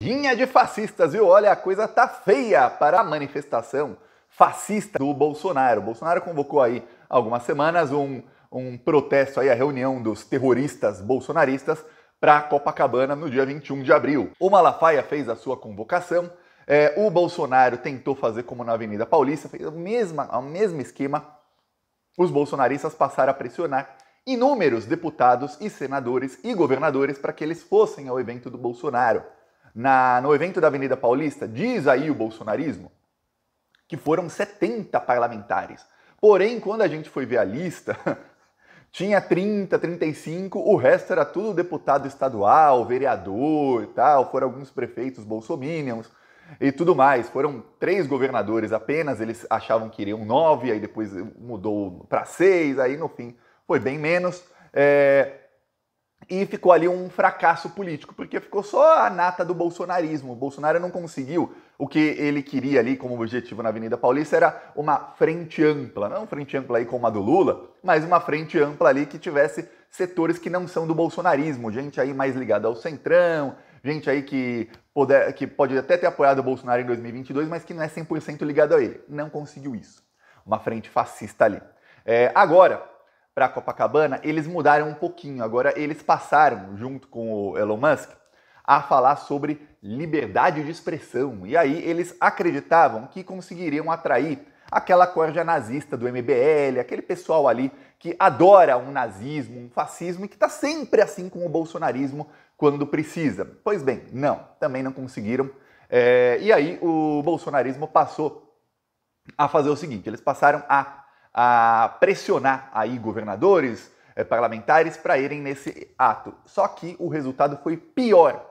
Linha de fascistas, viu? Olha, a coisa tá feia para a manifestação fascista do Bolsonaro. O Bolsonaro convocou aí algumas semanas um, um protesto aí, a reunião dos terroristas bolsonaristas para Copacabana no dia 21 de abril. O Malafaia fez a sua convocação, é, o Bolsonaro tentou fazer como na Avenida Paulista, fez o mesmo, o mesmo esquema. Os bolsonaristas passaram a pressionar inúmeros deputados e senadores e governadores para que eles fossem ao evento do Bolsonaro na, no evento da Avenida Paulista, diz aí o bolsonarismo, que foram 70 parlamentares. Porém, quando a gente foi ver a lista, tinha 30, 35, o resto era tudo deputado estadual, vereador e tal, foram alguns prefeitos bolsominions e tudo mais. Foram três governadores apenas, eles achavam que iriam nove, aí depois mudou para seis, aí no fim foi bem menos. É, e ficou ali um fracasso político, porque ficou só a nata do bolsonarismo. O Bolsonaro não conseguiu o que ele queria ali como objetivo na Avenida Paulista, era uma frente ampla, não frente ampla aí como a do Lula, mas uma frente ampla ali que tivesse setores que não são do bolsonarismo, gente aí mais ligada ao centrão, gente aí que, poder que pode até ter apoiado o Bolsonaro em 2022, mas que não é 100% ligado a ele. Não conseguiu isso. Uma frente fascista ali. É, agora, para Copacabana, eles mudaram um pouquinho. Agora eles passaram, junto com o Elon Musk, a falar sobre liberdade de expressão. E aí eles acreditavam que conseguiriam atrair aquela corja nazista do MBL, aquele pessoal ali que adora um nazismo, um fascismo e que está sempre assim com o bolsonarismo quando precisa. Pois bem, não, também não conseguiram. É, e aí o bolsonarismo passou a fazer o seguinte: eles passaram a a pressionar aí governadores, eh, parlamentares para irem nesse ato. Só que o resultado foi pior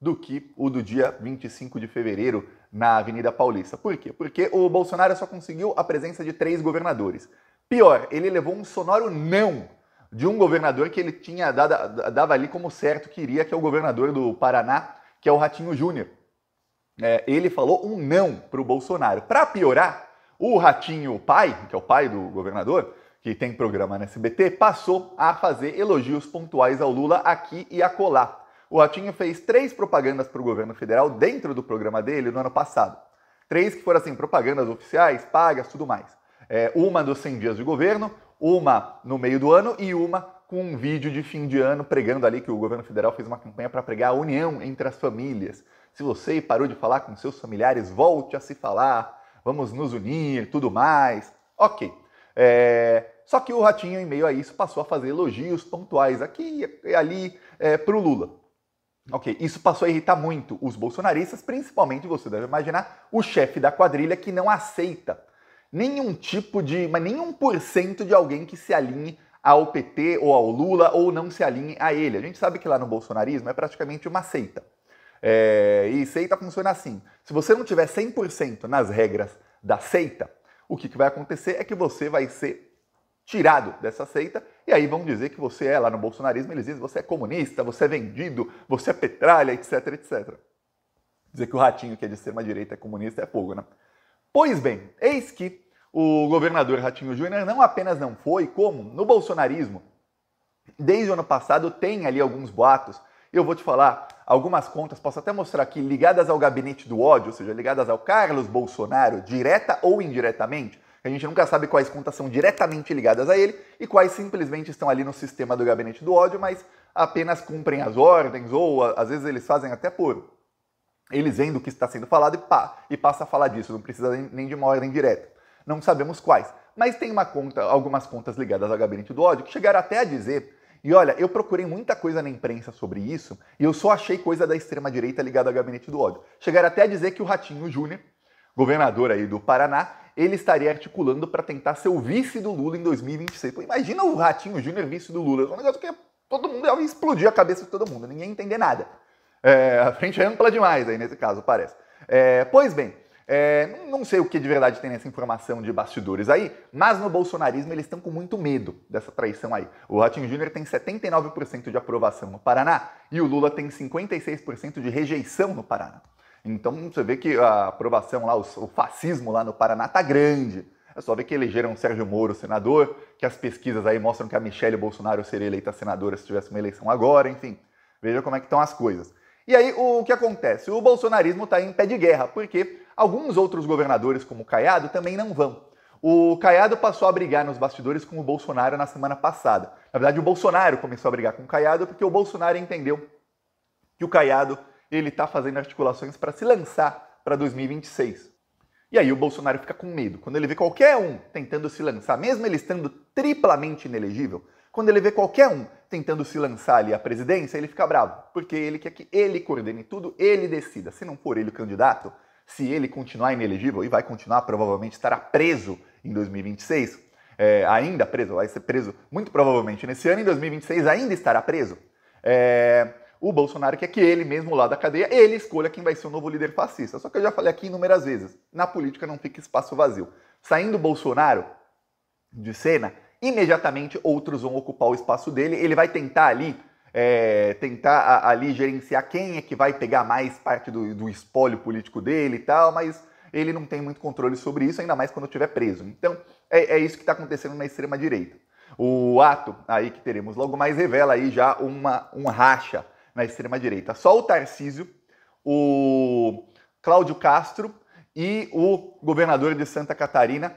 do que o do dia 25 de fevereiro na Avenida Paulista. Por quê? Porque o Bolsonaro só conseguiu a presença de três governadores. Pior, ele levou um sonoro não de um governador que ele tinha dado, dava ali como certo que iria, que é o governador do Paraná, que é o Ratinho Júnior. É, ele falou um não para o Bolsonaro. Para piorar, o Ratinho Pai, que é o pai do governador, que tem programa na SBT, passou a fazer elogios pontuais ao Lula aqui e acolá. O Ratinho fez três propagandas para o governo federal dentro do programa dele no ano passado. Três que foram assim, propagandas oficiais, pagas, tudo mais. É, uma dos 100 dias de governo, uma no meio do ano e uma com um vídeo de fim de ano pregando ali que o governo federal fez uma campanha para pregar a união entre as famílias. Se você parou de falar com seus familiares, volte a se falar vamos nos unir, tudo mais. Ok. É, só que o Ratinho, em meio a isso, passou a fazer elogios pontuais aqui e ali é, para o Lula. Ok, isso passou a irritar muito os bolsonaristas, principalmente, você deve imaginar, o chefe da quadrilha que não aceita nenhum tipo de, mas nenhum por cento de alguém que se alinhe ao PT ou ao Lula ou não se alinhe a ele. A gente sabe que lá no bolsonarismo é praticamente uma seita. É, e seita funciona assim. Se você não tiver 100% nas regras da seita, o que, que vai acontecer é que você vai ser tirado dessa seita e aí vão dizer que você é, lá no bolsonarismo, eles dizem você é comunista, você é vendido, você é petralha, etc, etc. Dizer que o ratinho que é de extrema-direita é comunista é fogo, né? Pois bem, eis que o governador Ratinho Júnior não apenas não foi, como no bolsonarismo, desde o ano passado tem ali alguns boatos eu vou te falar algumas contas, posso até mostrar aqui, ligadas ao gabinete do ódio, ou seja, ligadas ao Carlos Bolsonaro, direta ou indiretamente. A gente nunca sabe quais contas são diretamente ligadas a ele e quais simplesmente estão ali no sistema do gabinete do ódio, mas apenas cumprem as ordens ou às vezes eles fazem até por eles vendo o que está sendo falado e pá, e passa a falar disso, não precisa nem de uma ordem direta. Não sabemos quais, mas tem uma conta, algumas contas ligadas ao gabinete do ódio que chegaram até a dizer e olha, eu procurei muita coisa na imprensa sobre isso e eu só achei coisa da extrema-direita ligada ao gabinete do ódio. Chegaram até a dizer que o Ratinho Júnior, governador aí do Paraná, ele estaria articulando para tentar ser o vice do Lula em 2026. Pô, imagina o Ratinho Júnior vice do Lula. É um negócio que todo mundo ia é explodir a cabeça de todo mundo, ninguém ia entender nada. É, a frente é ampla demais aí nesse caso, parece. É, pois bem, é, não sei o que de verdade tem nessa informação de bastidores aí, mas no bolsonarismo eles estão com muito medo dessa traição aí. O Ratinho Júnior tem 79% de aprovação no Paraná e o Lula tem 56% de rejeição no Paraná. Então você vê que a aprovação lá, o, fascismo lá no Paraná tá grande. É só ver que elegeram o Sérgio Moro senador, que as pesquisas aí mostram que a Michelle Bolsonaro seria eleita senadora se tivesse uma eleição agora, enfim. Veja como é que estão as coisas. E aí o que acontece? O bolsonarismo está em pé de guerra, porque Alguns outros governadores, como Caiado, também não vão. O Caiado passou a brigar nos bastidores com o Bolsonaro na semana passada. Na verdade, o Bolsonaro começou a brigar com o Caiado porque o Bolsonaro entendeu que o Caiado ele está fazendo articulações para se lançar para 2026. E aí o Bolsonaro fica com medo. Quando ele vê qualquer um tentando se lançar, mesmo ele estando triplamente inelegível, quando ele vê qualquer um tentando se lançar ali à presidência, ele fica bravo, porque ele quer que ele coordene tudo, ele decida. Se não for ele o candidato, se ele continuar inelegível e vai continuar, provavelmente estará preso em 2026, é, ainda preso, vai ser preso muito provavelmente nesse ano, em 2026 ainda estará preso. É, o Bolsonaro quer que ele mesmo lá da cadeia, ele escolha quem vai ser o novo líder fascista. Só que eu já falei aqui inúmeras vezes, na política não fica espaço vazio. Saindo Bolsonaro de cena, imediatamente outros vão ocupar o espaço dele, ele vai tentar ali é, tentar ali gerenciar quem é que vai pegar mais parte do, do espólio político dele e tal, mas ele não tem muito controle sobre isso, ainda mais quando estiver preso. Então, é, é isso que está acontecendo na extrema-direita. O ato aí que teremos logo mais revela aí já uma, um racha na extrema-direita. Só o Tarcísio, o Cláudio Castro e o governador de Santa Catarina,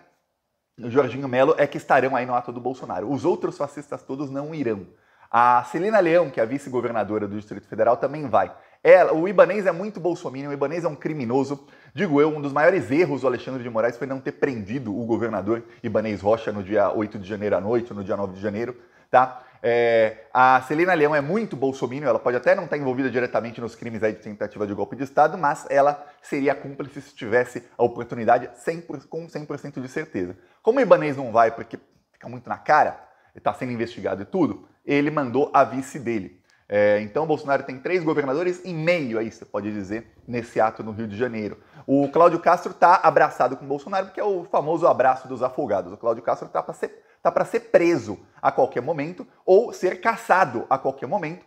Jorginho Melo, é que estarão aí no ato do Bolsonaro. Os outros fascistas todos não irão. A Celina Leão, que é a vice-governadora do Distrito Federal, também vai. Ela, o Ibanês é muito bolsominion, o Ibanês é um criminoso. Digo eu, um dos maiores erros do Alexandre de Moraes foi não ter prendido o governador Ibanês Rocha no dia 8 de janeiro à noite, ou no dia 9 de janeiro, tá? É, a Celina Leão é muito bolsominion, ela pode até não estar tá envolvida diretamente nos crimes aí de tentativa de golpe de Estado, mas ela seria cúmplice se tivesse a oportunidade 100%, com 100% de certeza. Como o Ibanês não vai porque fica muito na cara, está sendo investigado e tudo, ele mandou a vice dele. É, então, Bolsonaro tem três governadores e meio, aí você pode dizer, nesse ato no Rio de Janeiro. O Cláudio Castro está abraçado com Bolsonaro, que é o famoso abraço dos afogados. O Cláudio Castro está para ser, tá ser preso a qualquer momento ou ser caçado a qualquer momento,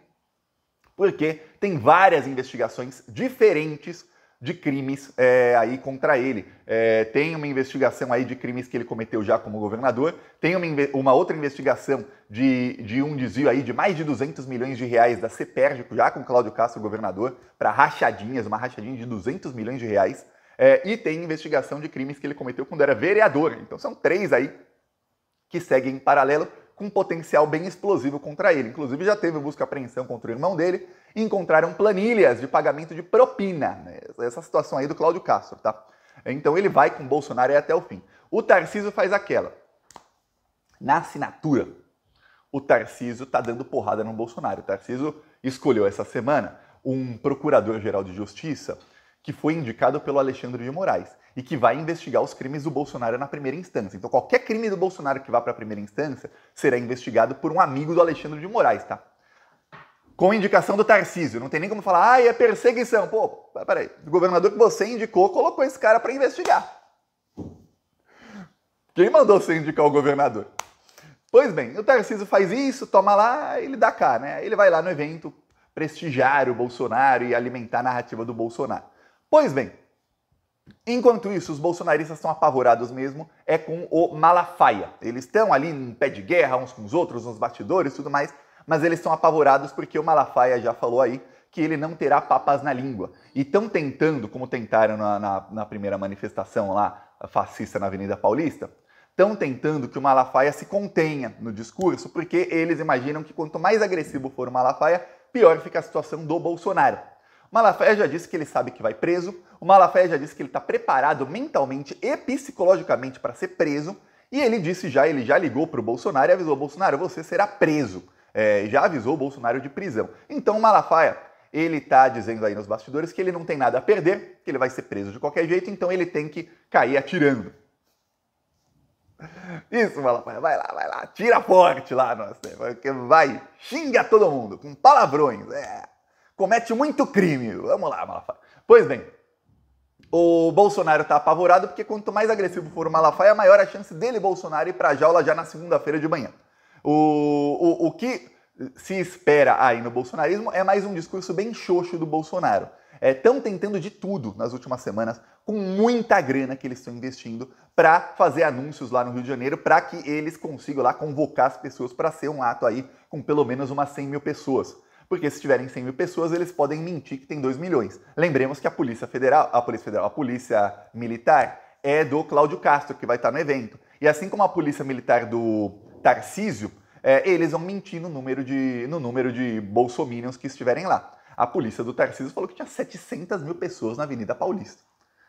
porque tem várias investigações diferentes de crimes é, aí contra ele. É, tem uma investigação aí de crimes que ele cometeu já como governador, tem uma, uma outra investigação de, de, um desvio aí de mais de 200 milhões de reais da Copérgico, já com Cláudio Castro governador, para rachadinhas, uma rachadinha de 200 milhões de reais, é, e tem investigação de crimes que ele cometeu quando era vereador. Então são três aí que seguem em paralelo com um potencial bem explosivo contra ele. Inclusive já teve busca apreensão contra o irmão dele e encontraram planilhas de pagamento de propina, né? essa situação aí do Cláudio Castro, tá? Então ele vai com Bolsonaro é até o fim. O Tarcísio faz aquela. Na assinatura, o Tarcísio tá dando porrada no Bolsonaro. O Tarcísio escolheu essa semana um procurador-geral de justiça que foi indicado pelo Alexandre de Moraes e que vai investigar os crimes do Bolsonaro na primeira instância. Então, qualquer crime do Bolsonaro que vá para a primeira instância será investigado por um amigo do Alexandre de Moraes, tá? com indicação do Tarcísio. Não tem nem como falar, ah, é perseguição. Pô, peraí, o governador que você indicou colocou esse cara para investigar. Quem mandou você indicar o governador? Pois bem, o Tarcísio faz isso, toma lá, ele dá cá, né? Ele vai lá no evento prestigiar o Bolsonaro e alimentar a narrativa do Bolsonaro. Pois bem, enquanto isso, os bolsonaristas estão apavorados mesmo, é com o Malafaia. Eles estão ali em pé de guerra uns com os outros, nos bastidores e tudo mais, mas eles são apavorados porque o Malafaia já falou aí que ele não terá papas na língua. E estão tentando, como tentaram na, na, na, primeira manifestação lá, fascista na Avenida Paulista, estão tentando que o Malafaia se contenha no discurso, porque eles imaginam que quanto mais agressivo for o Malafaia, pior fica a situação do Bolsonaro. O Malafaia já disse que ele sabe que vai preso, o Malafaia já disse que ele está preparado mentalmente e psicologicamente para ser preso, e ele disse já, ele já ligou para o Bolsonaro e avisou: Bolsonaro, você será preso é, já avisou o Bolsonaro de prisão. Então, Malafaia, ele tá dizendo aí nos bastidores que ele não tem nada a perder, que ele vai ser preso de qualquer jeito, então ele tem que cair atirando. Isso, Malafaia, vai lá, vai lá, tira forte lá, nossa, porque vai, xinga todo mundo, com palavrões, é, comete muito crime. Vamos lá, Malafaia. Pois bem, o Bolsonaro está apavorado porque quanto mais agressivo for o Malafaia, maior a chance dele, Bolsonaro, ir para a jaula já na segunda-feira de manhã. O, o, o que se espera aí no bolsonarismo é mais um discurso bem xoxo do Bolsonaro. Estão é, tentando de tudo nas últimas semanas, com muita grana que eles estão investindo para fazer anúncios lá no Rio de Janeiro, para que eles consigam lá convocar as pessoas para ser um ato aí com pelo menos umas 100 mil pessoas. Porque se tiverem 100 mil pessoas, eles podem mentir que tem 2 milhões. Lembremos que a Polícia Federal, a Polícia Federal, a Polícia Militar é do Cláudio Castro, que vai estar no evento. E assim como a Polícia Militar do Tarcísio, é, eles vão mentir no número de, no número de bolsominions que estiverem lá. A polícia do Tarcísio falou que tinha 700 mil pessoas na Avenida Paulista.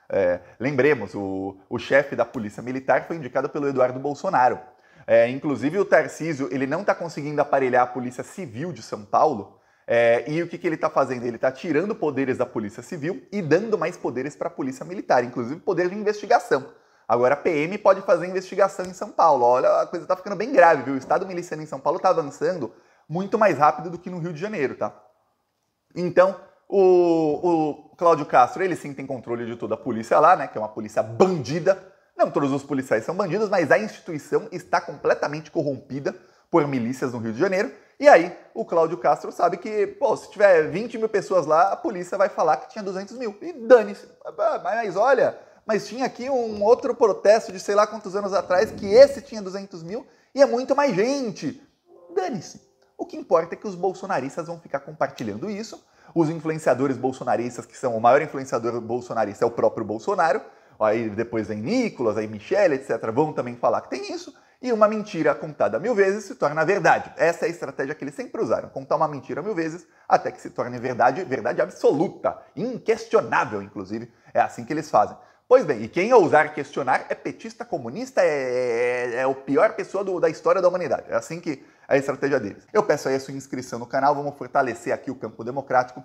É, lembremos, o, o chefe da polícia militar foi indicado pelo Eduardo Bolsonaro. É, inclusive, o Tarcísio ele não está conseguindo aparelhar a polícia civil de São Paulo. É, e o que, que ele está fazendo? Ele está tirando poderes da polícia civil e dando mais poderes para a polícia militar, inclusive poder de investigação. Agora a PM pode fazer investigação em São Paulo. Olha, a coisa tá ficando bem grave, viu? O Estado miliciano em São Paulo tá avançando muito mais rápido do que no Rio de Janeiro, tá? Então, o, o Cláudio Castro, ele sim tem controle de toda a polícia lá, né? Que é uma polícia bandida. Não todos os policiais são bandidos, mas a instituição está completamente corrompida por milícias no Rio de Janeiro. E aí, o Cláudio Castro sabe que, pô, se tiver 20 mil pessoas lá, a polícia vai falar que tinha 200 mil. E dane-se. Mas olha, mas tinha aqui um outro protesto de sei lá quantos anos atrás que esse tinha 200 mil e é muito mais gente. Dane-se. O que importa é que os bolsonaristas vão ficar compartilhando isso, os influenciadores bolsonaristas, que são o maior influenciador bolsonarista é o próprio Bolsonaro, aí depois vem Nicolas, aí Michelle, etc., vão também falar que tem isso, e uma mentira contada mil vezes se torna verdade. Essa é a estratégia que eles sempre usaram, contar uma mentira mil vezes até que se torne verdade, verdade absoluta, inquestionável, inclusive. É assim que eles fazem. Pois bem, e quem ousar questionar é petista comunista, é, é, é, o pior pessoa do, da história da humanidade. É assim que é a estratégia deles. Eu peço aí a sua inscrição no canal, vamos fortalecer aqui o campo democrático.